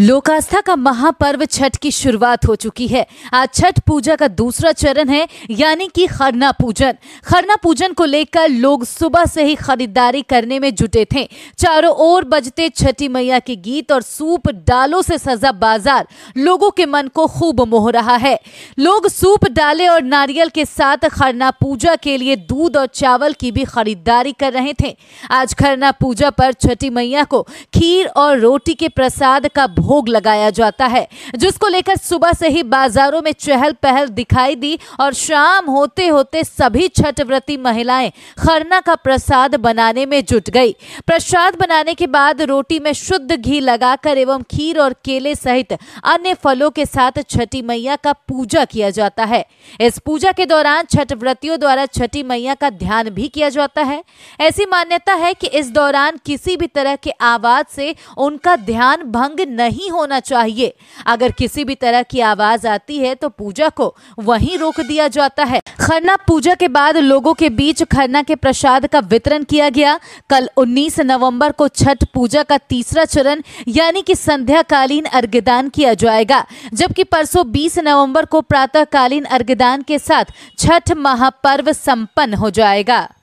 लोकास्था का महापर्व छठ की शुरुआत हो चुकी है आज छठ पूजा का दूसरा चरण है यानी कि खरना पूजन खरना पूजन को लेकर लोग सुबह से ही खरीदारी करने में जुटे थे चारों ओर बजते छठी मैया के गीत और सूप डालों से सजा बाजार लोगों के मन को खूब मोह रहा है लोग सूप डाले और नारियल के साथ खरना पूजा के लिए दूध और चावल की भी खरीदारी कर रहे थे आज खरना पूजा पर छठी मैया को खीर और रोटी के प्रसाद का भोग लगाया जाता है जिसको लेकर सुबह से ही बाजारों में चहल पहल दिखाई दी और शाम होते होते सभी छठ व्रती महिलाएं खरना का प्रसाद बनाने में जुट गई प्रसाद बनाने के बाद रोटी में शुद्ध घी लगाकर एवं खीर और केले सहित अन्य फलों के साथ छठी मैया का पूजा किया जाता है इस पूजा के दौरान छठ व्रतियों द्वारा छठी मैया का ध्यान भी किया जाता है ऐसी मान्यता है कि इस दौरान किसी भी तरह के आवाज से उनका ध्यान भंग नहीं नहीं होना चाहिए अगर किसी भी तरह की आवाज आती है तो पूजा को वहीं रोक दिया जाता है खरना पूजा के बाद लोगों के बीच खरना के प्रसाद का वितरण किया गया कल 19 नवंबर को छठ पूजा का तीसरा चरण यानी कि संध्याकालीन अर्घदान किया जाएगा जबकि परसों बीस नवम्बर को प्रातःकालीन अर्घदान के साथ छठ महापर्व संपन्न हो जाएगा